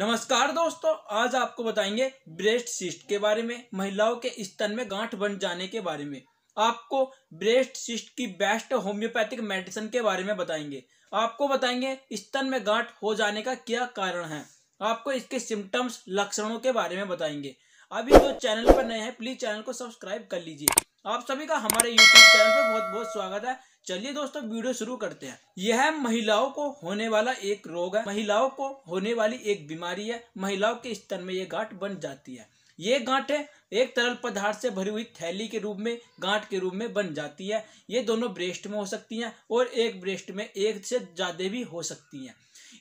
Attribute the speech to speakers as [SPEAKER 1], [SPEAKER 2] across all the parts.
[SPEAKER 1] नमस्कार दोस्तों आज आपको बताएंगे ब्रेस्ट सिस्ट के बारे में महिलाओं के स्तन में गांठ बन जाने के बारे में आपको ब्रेस्ट सिस्ट की बेस्ट होम्योपैथिक मेडिसिन के बारे में बताएंगे आपको बताएंगे स्तन में गांठ हो जाने का क्या कारण है आपको इसके सिम्टम्स लक्षणों के बारे में बताएंगे अभी जो तो चैनल पर नए हैं प्लीज चैनल को सब्सक्राइब कर लीजिए आप सभी का हमारे यूट्यूब चैनल पर बहुत बहुत स्वागत है चलिए दोस्तों वीडियो शुरू करते हैं यह महिलाओं को होने वाला एक रोग है महिलाओं को होने वाली एक बीमारी है महिलाओं के स्तन में यह गांठ बन जाती है ये गांठें एक तरल पदार्थ से भरी हुई थैली के रूप में गांठ के रूप में बन जाती है ये दोनों ब्रेस्ट में हो सकती हैं और एक ब्रेस्ट में एक से ज़्यादा भी हो सकती हैं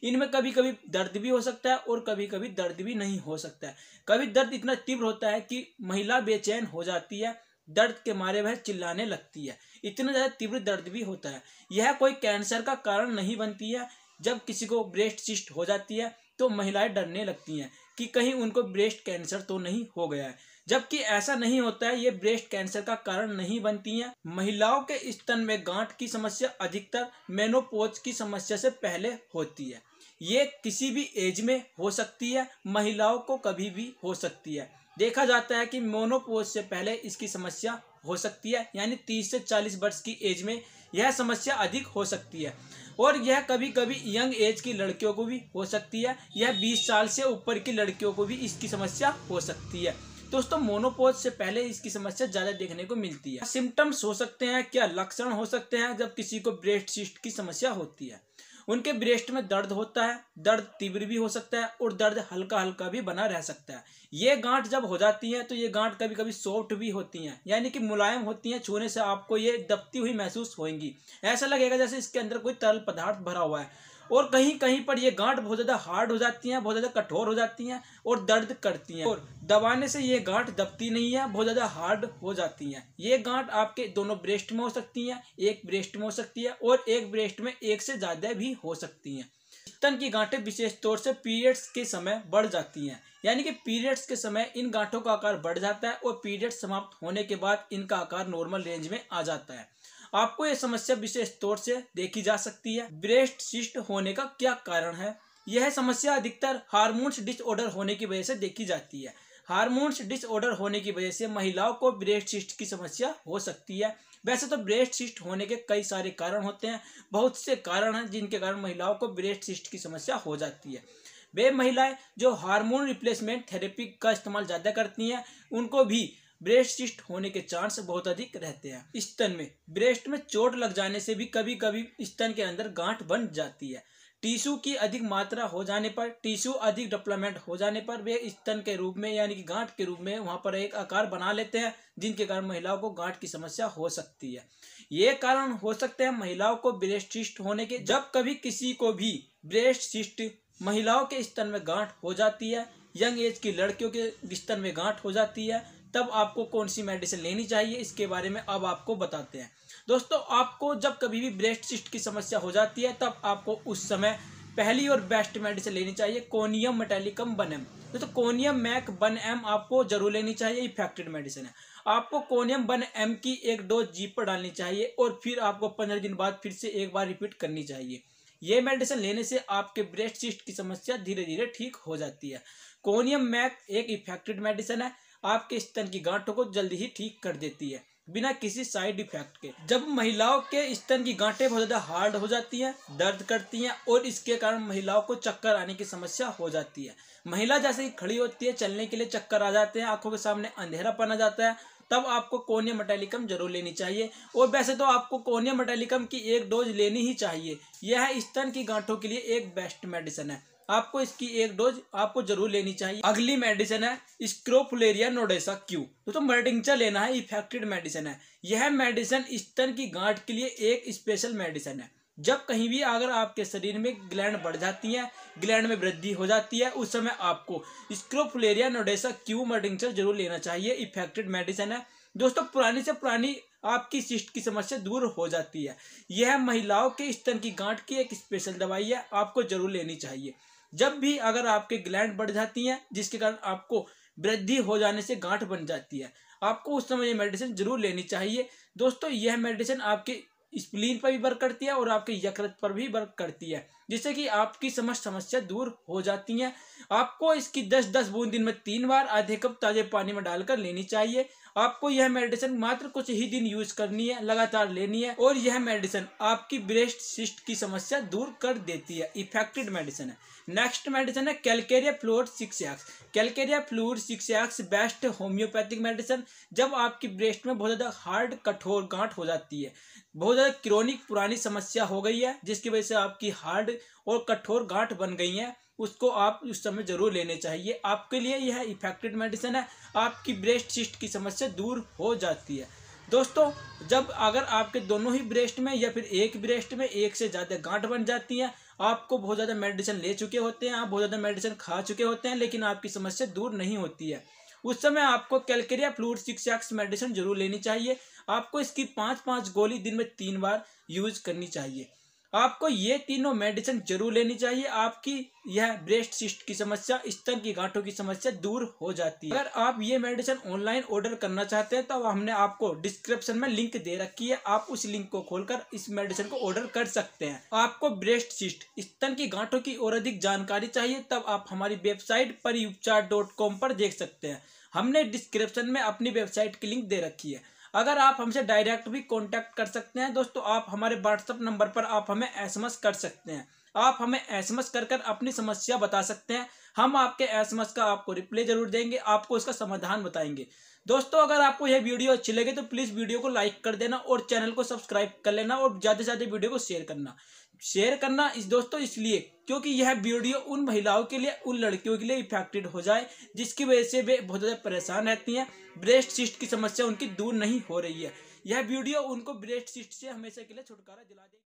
[SPEAKER 1] इनमें कभी कभी दर्द भी हो सकता है और कभी कभी दर्द भी नहीं हो सकता है कभी दर्द इतना तीव्र होता है कि महिला बेचैन हो जाती है दर्द के मारे वह चिल्लाने लगती है इतना ज़्यादा तीव्र दर्द भी होता है यह कोई कैंसर का कारण नहीं बनती है जब किसी को ब्रेस्ट सिस्ट हो जाती है तो महिलाएं डरने लगती हैं कि कहीं उनको ब्रेस्ट कैंसर तो नहीं हो गया है जबकि ऐसा नहीं होता है ये ब्रेस्ट कैंसर का कारण नहीं बनती हैं महिलाओं के स्तन में गांठ की समस्या अधिकतर मेनोपोज की समस्या से पहले होती है ये किसी भी एज में हो सकती है महिलाओं को कभी भी हो सकती है देखा जाता है कि मोनोपोज से पहले इसकी समस्या हो सकती है यानी तीस से चालीस वर्ष की एज में यह समस्या अधिक हो सकती है और यह कभी कभी यंग एज की लड़कियों को भी हो सकती है यह 20 साल से ऊपर की लड़कियों को भी इसकी समस्या हो सकती है दोस्तों मोनोपोज से पहले इसकी समस्या ज्यादा देखने को मिलती है सिम्टम्स हो सकते हैं क्या लक्षण हो सकते हैं जब किसी को ब्रेस्ट सिस्ट की समस्या होती है उनके ब्रेस्ट में दर्द होता है दर्द तीव्र भी हो सकता है और दर्द हल्का हल्का भी बना रह सकता है ये गांठ जब हो जाती है तो ये गांठ कभी कभी सॉफ्ट भी होती हैं यानी कि मुलायम होती हैं छूने से आपको ये दबती हुई महसूस होगी ऐसा लगेगा जैसे इसके अंदर कोई तरल पदार्थ भरा हुआ है और कहीं कहीं पर ये गांठ बहुत ज़्यादा हार्ड हो जाती हैं बहुत ज़्यादा कठोर हो जाती हैं और दर्द करती हैं और दबाने से ये गांठ दबती नहीं है बहुत ज़्यादा हार्ड हो जाती हैं ये गांठ आपके दोनों ब्रेस्ट में हो सकती हैं एक ब्रेस्ट में हो सकती है और एक ब्रेस्ट में एक से ज़्यादा भी हो सकती हैं स्तन की गांठें विशेष तौर से पीरियड्स के समय बढ़ जाती हैं यानी कि पीरियड्स के समय इन गांठों का आकार बढ़ जाता है और पीरियड समाप्त होने के बाद इनका आकार नॉर्मल रेंज में आ जाता है आपको ये समस्या विशेष तौर से देखी जा सकती है ब्रेस्ट सिस्ट होने का क्या कारण है यह समस्या अधिकतर हार्मोन्स डिसऑर्डर होने की वजह से देखी जाती है हार्मोन्स डिसऑर्डर होने की वजह से महिलाओं को ब्रेस्ट सिस्ट की समस्या हो सकती है वैसे तो ब्रेस्ट सिस्ट होने के कई सारे कारण होते हैं बहुत से कारण हैं जिनके कारण महिलाओं को ब्रेस्ट सिस्ट की समस्या हो जाती है वे महिलाएं जो हार्मोन रिप्लेसमेंट थेरेपी का इस्तेमाल ज़्यादा करती हैं उनको भी ब्रेस्ट सिस्ट होने के चांस बहुत अधिक रहते हैं स्तन में ब्रेस्ट में चोट लग जाने से भी कभी कभी स्तन के अंदर गांठ बन जाती है टिश्यू की अधिक मात्रा हो जाने पर टिश्यू अधिक डेवलपमेंट हो जाने पर वे स्तन के रूप में यानी कि गांठ के रूप में वहां पर एक आकार बना लेते हैं जिनके कारण महिलाओं को गांठ की समस्या हो सकती है ये कारण हो सकते हैं महिलाओं को ब्रेस्ट सिस्ट होने के जब कभी किसी को भी ब्रेस्ट सिस्ट महिलाओं के स्तन में गांठ हो जाती है यंग एज की लड़कियों के स्तन में गांठ हो जाती है तब आपको कौन सी मेडिसिन लेनी चाहिए इसके बारे में अब आपको बताते हैं दोस्तों आपको जब कभी भी ब्रेस्ट सिस्ट की समस्या हो जाती है तब आपको उस समय पहली और बेस्ट मेडिसिन लेनी चाहिए कोनियम मेटेलिकम बन एम दोस्तों कोनियम मैक बन एम आपको जरूर लेनी चाहिए इफेक्टेड मेडिसिन है आपको कोनियम बन एम की एक डोज जीप पर डालनी चाहिए और फिर आपको पंद्रह दिन बाद फिर से एक बार रिपीट करनी चाहिए ये मेडिसिन लेने से आपके ब्रेस्ट सिस्ट की समस्या धीरे धीरे ठीक हो जाती है कोनियम मैक एक इफेक्टेड मेडिसिन है आपके स्तन की गांठों को जल्दी ही ठीक कर देती है बिना किसी साइड इफेक्ट के जब महिलाओं के स्तन की गांठें बहुत ज़्यादा हार्ड हो जाती हैं दर्द करती हैं और इसके कारण महिलाओं को चक्कर आने की समस्या हो जाती है महिला जैसे ही खड़ी होती है चलने के लिए चक्कर आ जाते हैं आंखों के सामने अंधेरापन आ जाता है तब आपको कोने मटेलिकम जरूर लेनी चाहिए और वैसे तो आपको कोने मटेलिकम की एक डोज लेनी ही चाहिए यह स्तन की गांठों के लिए एक बेस्ट मेडिसिन है आपको इसकी एक डोज आपको जरूर लेनी चाहिए अगली मेडिसिन है स्क्रोफुलेरिया नोडेसा क्यू दोस्तों तो, तो मर्डिंगचा लेना है इफेक्टेड मेडिसिन है यह मेडिसिन स्तन की गांठ के लिए एक स्पेशल मेडिसिन है जब कहीं भी अगर आपके शरीर में ग्लैंड बढ़ जाती है ग्लैंड में वृद्धि हो जाती है उस समय आपको स्क्रोफुलेरिया नोडेसा क्यू मर्डिंगचा जरूर लेना चाहिए इफेक्टेड मेडिसिन है दोस्तों पुरानी से पुरानी आपकी सिस्ट की समस्या दूर हो जाती है यह महिलाओं के स्तन की गांठ की एक स्पेशल दवाई है आपको जरूर लेनी चाहिए जब भी अगर आपके ग्लैंड बढ़ जाती हैं जिसके कारण आपको वृद्धि हो जाने से गांठ बन जाती है आपको उस समय ये मेडिसिन जरूर लेनी चाहिए दोस्तों यह मेडिसिन आपके स्प्लीन पर भी वर्क करती है और आपके यकृत पर भी वर्क करती है जिससे कि आपकी समस्त समस्या दूर हो जाती है आपको इसकी 10-10 बूंद दिन में तीन बार आधे कप ताजे पानी में डालकर लेनी चाहिए आपको यह मेडिसिन मात्र कुछ ही दिन यूज करनी है लगातार लेनी है और यह मेडिसिन आपकी ब्रेस्ट सिस्ट की समस्या दूर कर देती है इफेक्टेड मेडिसिन है नेक्स्ट मेडिसिन है calcarea fluor six X calcarea fluor six X best homeopathic medicine जब आपकी ब्रेस्ट में बहुत ज़्यादा हार्ड कठोर गांठ हो जाती है बहुत ज़्यादा क्रोनिक पुरानी समस्या हो गई है जिसकी वजह से आपकी हार्ड और कठोर गांठ बन गई है उसको आप उस समय ज़रूर लेने चाहिए आपके लिए यह इफेक्टेड मेडिसिन है आपकी ब्रेस्ट सिस्ट की समस्या दूर हो जाती है दोस्तों जब अगर आपके दोनों ही ब्रेस्ट में या फिर एक ब्रेस्ट में एक से ज़्यादा गांठ बन जाती है आपको बहुत ज़्यादा मेडिसिन ले चुके होते हैं आप बहुत ज़्यादा मेडिसिन खा चुके होते हैं लेकिन आपकी समस्या दूर नहीं होती है उस समय आपको calcarea fluid six X medicine जरूर लेनी चाहिए आपको इसकी पाँच पाँच गोली दिन में तीन बार यूज करनी चाहिए आपको ये तीनों मेडिसिन जरूर लेनी चाहिए आपकी यह ब्रेस्ट सिस्ट की समस्या स्तर की गांठों की समस्या दूर हो जाती है अगर आप ये मेडिसिन ऑनलाइन ऑर्डर करना चाहते हैं तो हमने आपको डिस्क्रिप्शन में लिंक दे रखी है आप उस लिंक को खोलकर इस मेडिसिन को ऑर्डर कर सकते हैं आपको ब्रेस्ट सिस्ट स्तन की गांठों की और अधिक जानकारी चाहिए तब आप हमारी वेबसाइट पर पर देख सकते हैं हमने डिस्क्रिप्शन में अपनी वेबसाइट की लिंक दे रखी है अगर आप हमसे डायरेक्ट भी कॉन्टैक्ट कर सकते हैं दोस्तों आप हमारे व्हाट्सअप नंबर पर आप हमें एसएमएस कर सकते हैं आप हमें एसएमएस कर कर अपनी समस्या बता सकते हैं हम आपके एसएमएस का आपको रिप्लाई जरूर देंगे आपको इसका समाधान बताएंगे दोस्तों अगर आपको यह वीडियो अच्छी लगे तो प्लीज़ वीडियो को लाइक कर देना और चैनल को सब्सक्राइब कर लेना और ज़्यादा से ज़्यादा वीडियो को शेयर करना शेयर करना इस दोस्तों इसलिए क्योंकि यह वीडियो उन महिलाओं के लिए उन लड़कियों के लिए इफेक्टेड हो जाए जिसकी वजह से वे बहुत ज़्यादा परेशान रहती हैं ब्रेस्ट सिस्ट की समस्या उनकी दूर नहीं हो रही है यह वीडियो उनको ब्रेस्ट सिस्ट से हमेशा के लिए छुटकारा दिला दे